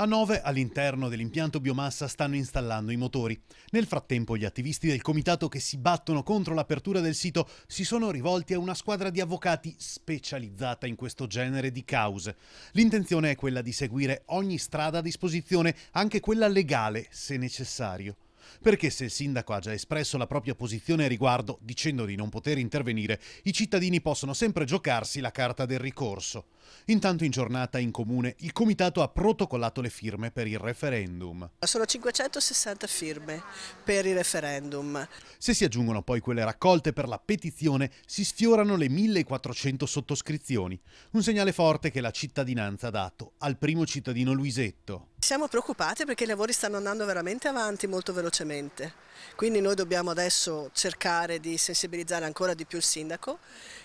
A nove all'interno dell'impianto biomassa stanno installando i motori. Nel frattempo gli attivisti del comitato che si battono contro l'apertura del sito si sono rivolti a una squadra di avvocati specializzata in questo genere di cause. L'intenzione è quella di seguire ogni strada a disposizione, anche quella legale se necessario. Perché se il sindaco ha già espresso la propria posizione a riguardo, dicendo di non poter intervenire, i cittadini possono sempre giocarsi la carta del ricorso. Intanto in giornata in comune il comitato ha protocollato le firme per il referendum. Sono 560 firme per il referendum. Se si aggiungono poi quelle raccolte per la petizione, si sfiorano le 1400 sottoscrizioni. Un segnale forte che la cittadinanza ha dato al primo cittadino Luisetto. Siamo preoccupati perché i lavori stanno andando veramente avanti molto velocemente, quindi noi dobbiamo adesso cercare di sensibilizzare ancora di più il sindaco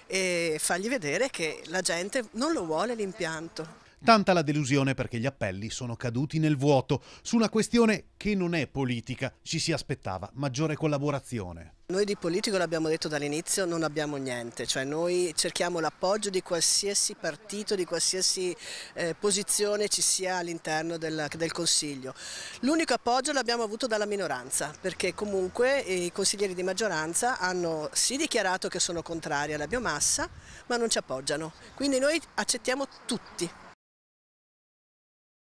e fargli vedere che la gente non lo vuole l'impianto. Tanta la delusione perché gli appelli sono caduti nel vuoto su una questione che non è politica, ci si aspettava maggiore collaborazione. Noi di politico l'abbiamo detto dall'inizio, non abbiamo niente, cioè noi cerchiamo l'appoggio di qualsiasi partito, di qualsiasi eh, posizione ci sia all'interno del, del, Consiglio. L'unico appoggio l'abbiamo avuto dalla minoranza, perché comunque i consiglieri di maggioranza hanno sì dichiarato che sono contrari alla biomassa, ma non ci appoggiano. Quindi noi accettiamo tutti,